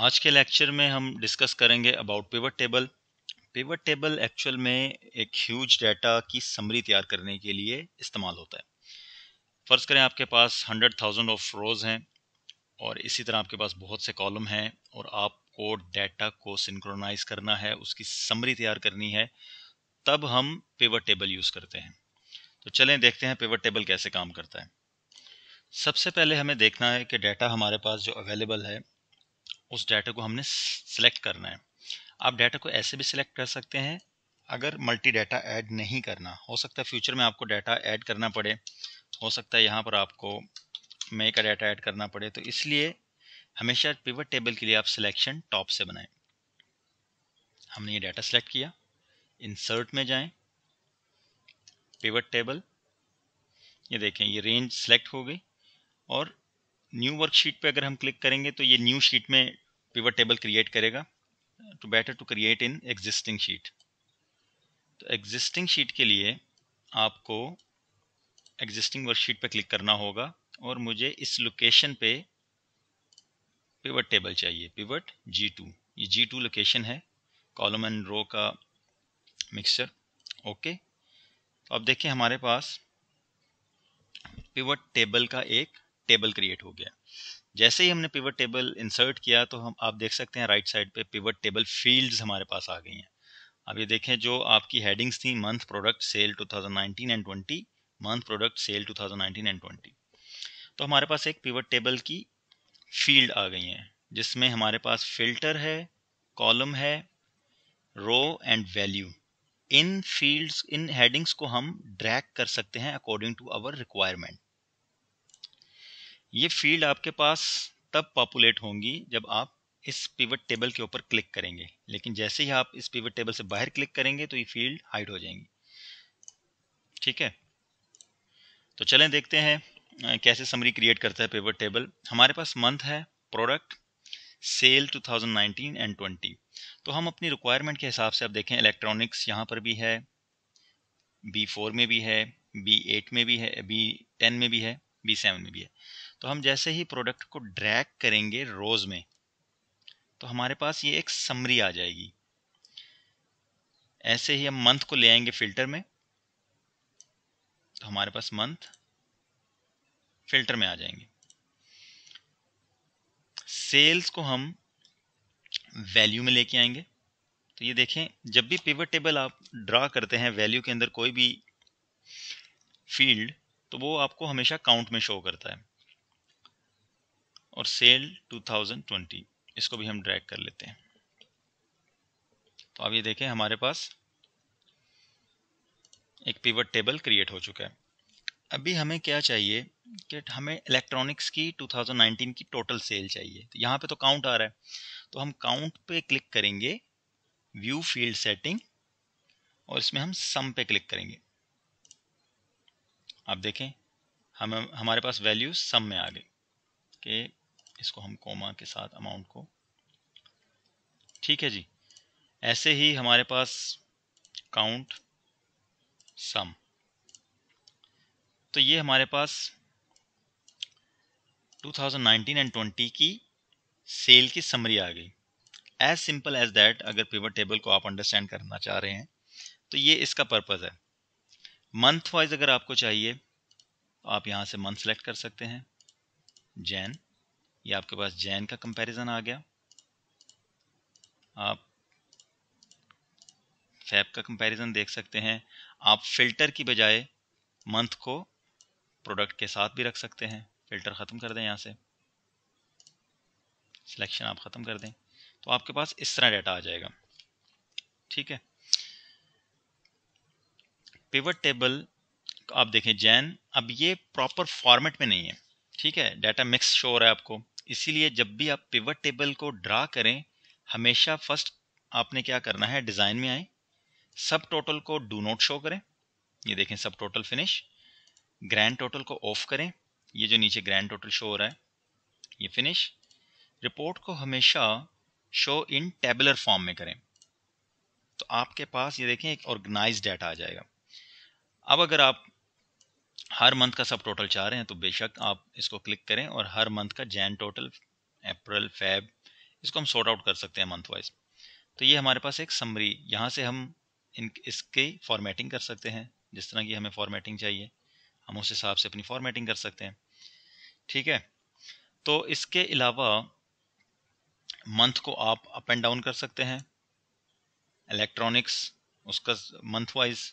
आज के लेक्चर में हम डिस्कस करेंगे about pivot table pivot table actual में एक ह्यूज डाटा की समरी तैयार करने के लिए इस्तेमाल होता है फ़र्ज़ करें आपके पास हंड्रेड थाउजेंड ऑफ रोज़ हैं और इसी तरह आपके पास बहुत से कॉलम हैं और आपको डाटा को सिंक्रोनाइज करना है उसकी समरी तैयार करनी है तब हम पिवट टेबल यूज़ करते हैं तो चलें देखते हैं पिवट टेबल कैसे काम करता है सबसे पहले हमें देखना है कि डाटा हमारे पास जो अवेलेबल है उस डाटा को हमने सेलेक्ट करना है आप डाटा को ऐसे भी सिलेक्ट कर सकते हैं अगर मल्टी डाटा ऐड नहीं करना हो सकता है फ्यूचर में आपको डाटा ऐड करना पड़े हो सकता है यहाँ पर आपको मे का डाटा ऐड करना पड़े तो इसलिए हमेशा पिवट टेबल के लिए आप सिलेक्शन टॉप से बनाएं हमने ये डाटा सेलेक्ट किया इंसर्ट में जाएं पिवट टेबल ये देखें ये रेंज सेलेक्ट हो गई और न्यू वर्कशीट पे अगर हम क्लिक करेंगे तो ये न्यू शीट में पिवट टेबल क्रिएट करेगा to better to create in existing sheet तो एग्जिस्टिंग शीट के लिए आपको एग्जिस्टिंग वर्कशीट पे क्लिक करना होगा और मुझे इस लोकेशन पे पिवट टेबल चाहिए पिवट जी टू ये जी टू लोकेशन है कॉलम एंड रो का मिक्सचर ओके तो अब देखिए हमारे पास पिवट टेबल का एक टेबल क्रिएट हो गया जैसे ही हमने पिवट टेबल इंसर्ट किया तो हम आप देख सकते हैं राइट साइड पे पिवट टेबल फील्ड्स हमारे पास आ गई हैं अब ये देखें जो आपकी हेडिंग्स थी month product sale 2019 and 20 month product sale 2019 and 20 तो हमारे पास एक पिवट टेबल की फील्ड आ गई हैं जिसमें हमारे पास फिल्टर है कॉलम है row and value in fields in headings को हम ड्रैक कर सकते हैं अकॉर्डिंग टू आवर रिक्वायरमेंट ये फील्ड आपके पास तब पॉपुलेट होंगी जब आप इस पिवट टेबल के ऊपर क्लिक करेंगे लेकिन जैसे ही आप इस पिवट टेबल से बाहर क्लिक करेंगे तो ये फील्ड हाइड हो जाएंगी ठीक है तो चलें देखते हैं कैसे समरी क्रिएट करता है पिवट टेबल हमारे पास मंथ है प्रोडक्ट सेल 2019 एंड 20 तो हम अपनी रिक्वायरमेंट के हिसाब से आप देखें इलेक्ट्रॉनिक्स यहाँ पर भी है बी फोर में भी है बी एट में भी है बी टेन में भी है बी सेवन में भी है तो हम जैसे ही प्रोडक्ट को ड्रैग करेंगे रोज में तो हमारे पास ये एक समरी आ जाएगी ऐसे ही हम मंथ को ले आएंगे फिल्टर में तो हमारे पास मंथ फिल्टर में आ जाएंगे सेल्स को हम वैल्यू में लेके आएंगे तो ये देखें जब भी पिवट टेबल आप ड्रा करते हैं वैल्यू के अंदर कोई भी फील्ड तो वो आपको हमेशा काउंट में शो करता है और सेल 2020 इसको भी हम ड्रैग कर लेते हैं तो अब ये देखें हमारे पास एक पिवट टेबल क्रिएट हो चुका है अभी हमें क्या चाहिए कि हमें इलेक्ट्रॉनिक्स की 2019 की टोटल सेल चाहिए तो यहाँ पे तो काउंट आ रहा है तो हम काउंट पे क्लिक करेंगे व्यू फील्ड सेटिंग और इसमें हम सम पे क्लिक करेंगे आप देखें हम हमारे पास वैल्यू सम में आ गई कि इसको हम कोमा के साथ अमाउंट को ठीक है जी ऐसे ही हमारे पास काउंट सम तो ये हमारे पास 2019 एंड 20 की सेल की समरी आ गई एज सिंपल एज दैट अगर पिवट टेबल को आप अंडरस्टैंड करना चाह रहे हैं तो ये इसका पर्पज़ है मंथ वाइज अगर आपको चाहिए आप यहां से मंथ सेलेक्ट कर सकते हैं जैन ये आपके पास जैन का कंपैरिजन आ गया आप फैब का कंपैरिजन देख सकते हैं आप फिल्टर की बजाय मंथ को प्रोडक्ट के साथ भी रख सकते हैं फिल्टर ख़त्म कर दें यहाँ से सिलेक्शन आप ख़त्म कर दें तो आपके पास इस तरह डाटा आ जाएगा ठीक है पिवट टेबल आप देखें जैन अब ये प्रॉपर फॉर्मेट में नहीं है ठीक है डाटा मिक्स शो हो रहा है आपको इसीलिए जब भी आप पिवट टेबल को ड्रा करें हमेशा फर्स्ट आपने क्या करना है डिज़ाइन में आए सब टोटल को डू नॉट शो करें ये देखें सब टोटल फिनिश ग्रैंड टोटल को ऑफ करें ये जो नीचे ग्रैंड टोटल शो हो रहा है ये फिनिश रिपोर्ट को हमेशा शो इन टेबलर फॉर्म में करें तो आपके पास ये देखें एक ऑर्गेनाइज डाटा आ जाएगा अब अगर आप हर मंथ का सब टोटल चाह रहे हैं तो बेशक आप इसको क्लिक करें और हर मंथ का जैन टोटल अप्रैल फैब इसको हम सॉर्ट आउट कर सकते हैं मंथ वाइज तो ये हमारे पास एक समरी यहाँ से हम इन इसकी फॉर्मेटिंग कर सकते हैं जिस तरह की हमें फॉर्मेटिंग चाहिए हम उस हिसाब से अपनी फॉर्मेटिंग कर सकते हैं ठीक है तो इसके अलावा मंथ को आप अप एंड डाउन कर सकते हैं इलेक्ट्रॉनिक्स उसका मंथ वाइज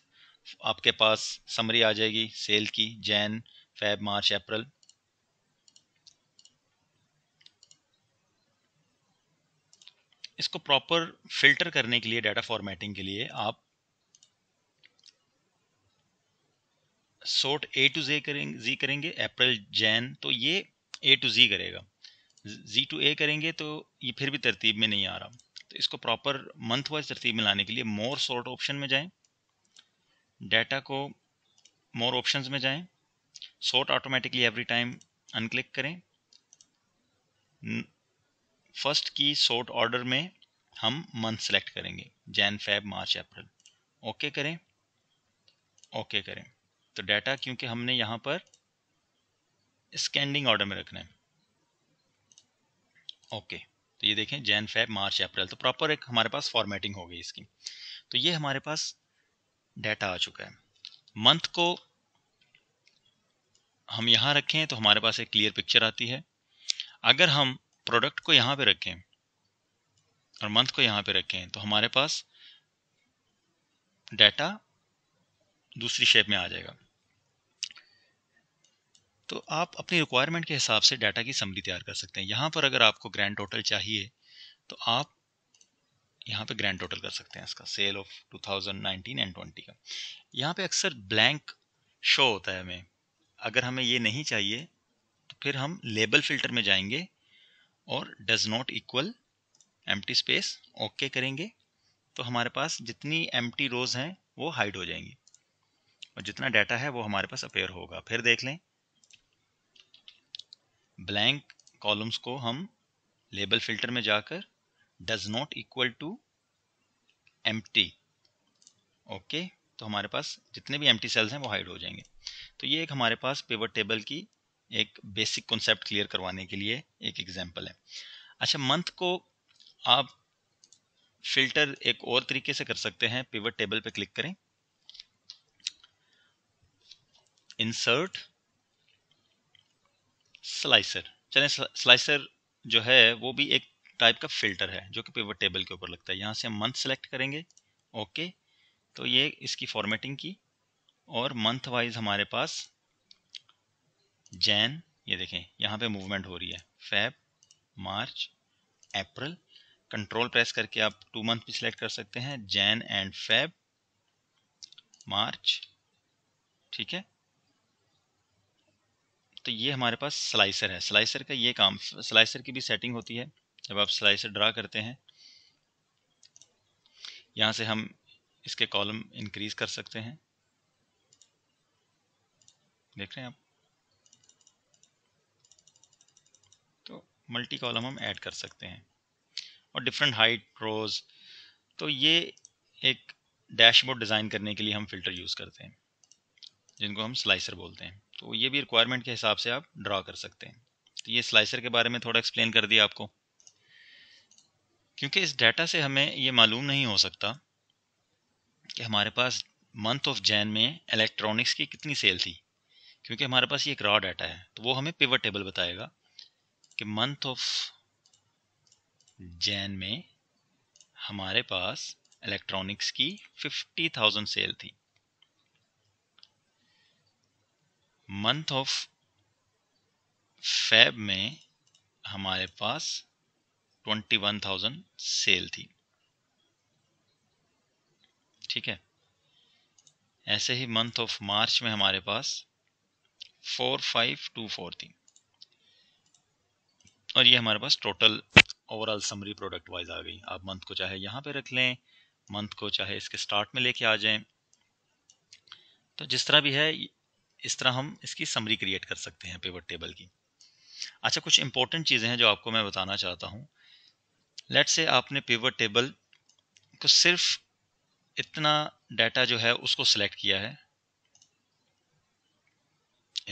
आपके पास समरी आ जाएगी सेल की जैन फैब मार्च अप्रैल इसको प्रॉपर फिल्टर करने के लिए डाटा फॉर्मेटिंग के लिए आप सोर्ट ए टू जे करेंगे जी करेंगे अप्रैल जैन तो ये ए टू जी करेगा जी टू ए करेंगे तो ये फिर भी तरतीब में नहीं आ रहा तो इसको प्रॉपर मंथ वाइज तरतीब में लाने के लिए मोर सॉर्ट ऑप्शन में जाएं डाटा को मोर ऑप्शंस में जाएं sort automatically every time unclick करें फर्स्ट की सॉर्ट ऑर्डर में हम मंथ सेलेक्ट करेंगे Jan Feb March April okay करें ओके करें तो डाटा क्योंकि हमने यहाँ पर स्कैंडिंग ऑर्डर में रखना है ओके तो ये देखें जैन फेब मार्च अप्रैल तो प्रॉपर एक हमारे पास फॉर्मेटिंग हो गई इसकी तो ये हमारे पास डेटा आ चुका है मंथ को हम यहां रखें तो हमारे पास एक क्लियर पिक्चर आती है अगर हम प्रोडक्ट को यहां पे रखें और मंथ को यहां पे रखें तो हमारे पास डेटा दूसरी शेप में आ जाएगा तो आप अपनी रिक्वायरमेंट के हिसाब से डाटा की समरी तैयार कर सकते हैं यहां पर अगर आपको ग्रैंड टोटल चाहिए तो आप यहाँ पे ग्रैंड टोटल कर सकते हैं इसका सेल ऑफ 2019 एंड 20 का यहाँ पे अक्सर ब्लैंक शो होता है हमें अगर हमें ये नहीं चाहिए तो फिर हम लेबल फिल्टर में जाएंगे और does not equal M space okay करेंगे तो हमारे पास जितनी एम रोज हैं वो हाइड हो जाएंगी और जितना डाटा है वो हमारे पास अपेयर होगा फिर देख लें ब्लैंक कॉलम्स को हम लेबल फिल्टर में जाकर does not equal to M okay तो हमारे पास जितने भी एम टी सेल्स हैं वो हाइड हो जाएंगे तो ये एक हमारे पास पेवर टेबल की एक बेसिक कॉन्सेप्ट क्लियर करवाने के लिए एक एग्जाम्पल है अच्छा मंथ को आप फिल्टर एक और तरीके से कर सकते हैं पेवर टेबल पे क्लिक करें इंसर्ट स्लाइसर चले स्लाइसर जो है वो भी एक टाइप का फिल्टर है जो कि पेवर टेबल के ऊपर लगता है यहाँ से हम मंथ सेलेक्ट करेंगे ओके तो ये इसकी फॉर्मेटिंग की और मंथ वाइज हमारे पास जैन ये देखें यहाँ पे मूवमेंट हो रही है Feb March April control press करके आप टू मंथ भी सिलेक्ट कर सकते हैं जैन एंड फेब मार्च ठीक है तो ये हमारे पास स्लाइसर है स्लाइसर का ये काम स्लाइसर की भी सेटिंग होती है जब आप स्लाइसर ड्रा करते हैं यहाँ से हम इसके कॉलम इंक्रीज कर सकते हैं देख रहे हैं आप तो मल्टी कॉलम हम ऐड कर सकते हैं और डिफरेंट हाइट रोज तो ये एक डैशबोर्ड डिज़ाइन करने के लिए हम फिल्टर यूज़ करते हैं जिनको हम स्लाइसर बोलते हैं तो ये भी रिक्वायरमेंट के हिसाब से आप ड्रा कर सकते हैं तो ये स्लाइसर के बारे में थोड़ा एक्सप्लेन कर दिया आपको क्योंकि इस डाटा से हमें ये मालूम नहीं हो सकता कि हमारे पास मंथ ऑफ जैन में इलेक्ट्रॉनिक्स की कितनी सेल थी क्योंकि हमारे पास ये एक रॉ डाटा है तो वो हमें पिवट टेबल बताएगा कि मंथ ऑफ जैन में हमारे पास इलेक्ट्रॉनिक्स की 50,000 सेल थी मंथ ऑफ फैब में हमारे पास ट्वेंटी वन थाउजेंड सेल थी ठीक है ऐसे ही मंथ ऑफ मार्च में हमारे पास फोर फाइव टू फोर थी और ये हमारे पास total overall summary product wise आ गई आप मंथ को चाहे यहाँ पे रख लें मंथ को चाहे इसके स्टार्ट में लेके आ जाएं तो जिस तरह भी है इस तरह हम इसकी समरी क्रिएट कर सकते हैं पेवर टेबल की अच्छा कुछ इंपॉर्टेंट चीज़ें हैं जो आपको मैं बताना चाहता हूं लेट से आपने पेवर टेबल को सिर्फ इतना डाटा जो है उसको सिलेक्ट किया है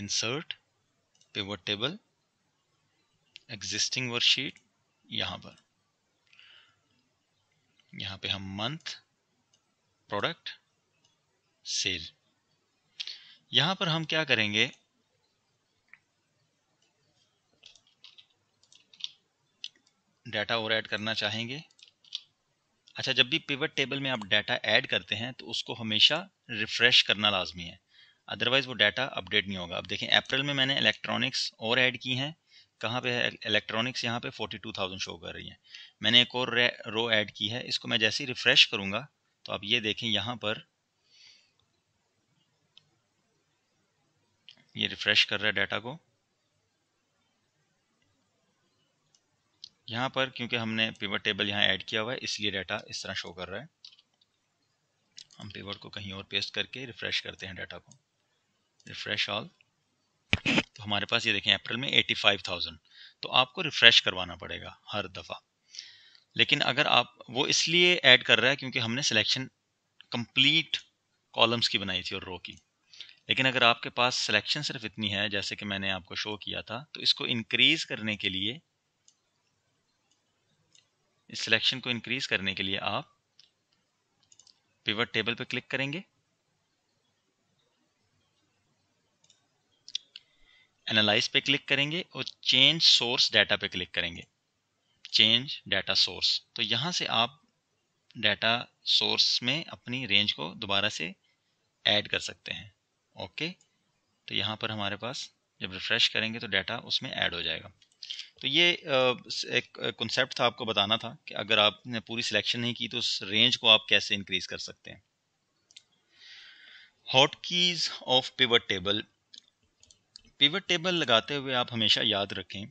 insert pivot table existing worksheet यहां पर यहां पे हम मंथ प्रोडक्ट सेल यहां पर हम क्या करेंगे डाटा और ऐड करना चाहेंगे अच्छा जब भी पिवट टेबल में आप डाटा ऐड करते हैं तो उसको हमेशा रिफ़्रेश करना लाजमी है अदरवाइज़ वो डाटा अपडेट नहीं होगा अब देखें अप्रैल में मैंने इलेक्ट्रॉनिक्स और ऐड की हैं कहाँ पे है इलेक्ट्रॉनिक्स यहाँ पे 42,000 शो कर रही है मैंने एक और रो ऐड की है इसको मैं जैसे ही रिफ़्रेश करूँगा तो आप ये देखें यहाँ पर ये रिफ़्रेश कर रहा है डाटा को यहाँ पर क्योंकि हमने पिवट टेबल यहाँ ऐड किया हुआ है इसलिए डाटा इस तरह शो कर रहा है हम पिवट को कहीं और पेस्ट करके रिफ्रेश करते हैं डाटा को रिफ्रेश ऑल तो हमारे पास ये देखें अप्रैल में 85,000 तो आपको रिफ्रेश करवाना पड़ेगा हर दफ़ा लेकिन अगर आप वो इसलिए ऐड कर रहा है क्योंकि हमने सिलेक्शन कंप्लीट कॉलम्स की बनाई थी और रो की लेकिन अगर आपके पास सिलेक्शन सिर्फ इतनी है जैसे कि मैंने आपको शो किया था तो इसको इंक्रीज करने के लिए इस सिलेक्शन को इंक्रीज करने के लिए आप पिवट टेबल पर क्लिक करेंगे एनालाइज पे क्लिक करेंगे और चेंज सोर्स डाटा पे क्लिक करेंगे चेंज डाटा सोर्स तो यहां से आप डाटा सोर्स में अपनी रेंज को दोबारा से ऐड कर सकते हैं ओके तो यहां पर हमारे पास जब रिफ्रेश करेंगे तो डाटा उसमें ऐड हो जाएगा तो ये एक कॉन्सेप्ट था आपको बताना था कि अगर आपने पूरी सिलेक्शन नहीं की तो उस रेंज को आप कैसे इंक्रीज कर सकते हैं hot keys of pivot table pivot table लगाते हुए आप हमेशा याद रखें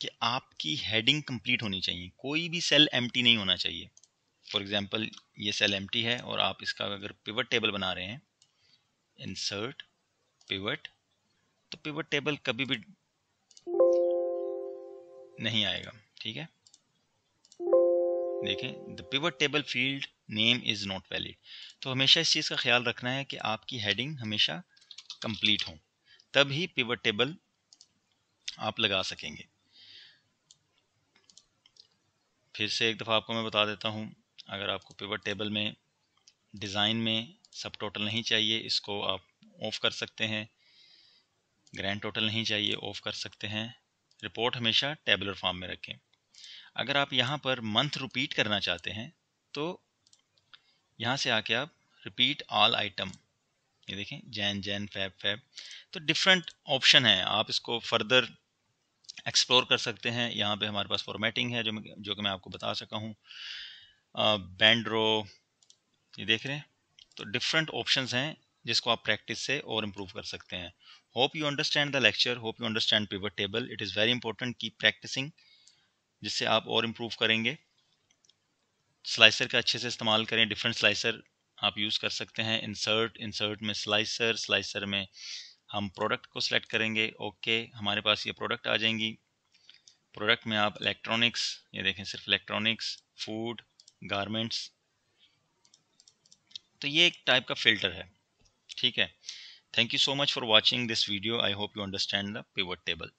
कि आपकी हेडिंग कंप्लीट होनी चाहिए कोई भी सेल एम नहीं होना चाहिए फॉर एग्जाम्पल ये सेल एम है और आप इसका अगर पिवट टेबल बना रहे हैं इंसर्ट पिवट तो पिवट टेबल कभी भी नहीं आएगा ठीक है देखें the pivot table field name is not valid तो हमेशा इस चीज़ का ख्याल रखना है कि आपकी हेडिंग हमेशा कंप्लीट हो तब ही पिवट टेबल आप लगा सकेंगे फिर से एक दफ़ा आपको मैं बता देता हूं अगर आपको पिवट टेबल में डिज़ाइन में सब टोटल नहीं चाहिए इसको आप ऑफ़ कर सकते हैं ग्रैंड टोटल नहीं चाहिए ऑफ़ कर सकते हैं रिपोर्ट हमेशा टेबलर फॉर्म में रखें अगर आप यहाँ पर मंथ रिपीट करना चाहते हैं तो यहाँ से आके आप रिपीट ऑल आइटम ये देखें जैन जैन फैब फैब तो डिफरेंट ऑप्शन है आप इसको फर्दर एक्सप्लोर कर सकते हैं यहाँ पे हमारे पास फॉर्मेटिंग है जो मैं जो कि मैं आपको बता सका हूँ बैंड्रो ये देख रहे हैं तो डिफरेंट ऑप्शंस हैं जिसको आप प्रैक्टिस से और इम्प्रूव कर सकते हैं hope you understand the lecture hope you understand pivot table it is very important की प्रैक्टिसिंग जिससे आप और इम्प्रूव करेंगे स्लाइसर का अच्छे से इस्तेमाल करें डिफरेंट स्लाइसर आप यूज़ कर सकते हैं इंसर्ट इंसर्ट में स्लाइसर स्लाइसर में हम प्रोडक्ट को सिलेक्ट करेंगे ओके okay, हमारे पास ये प्रोडक्ट आ जाएंगी प्रोडक्ट में आप इलेक्ट्रॉनिक्स ये देखें सिर्फ इलेक्ट्रॉनिक्स फूड गारमेंट्स तो ये एक टाइप का फिल्टर है ठीक है Thank you so much for watching this video. I hope you understand the pivot table.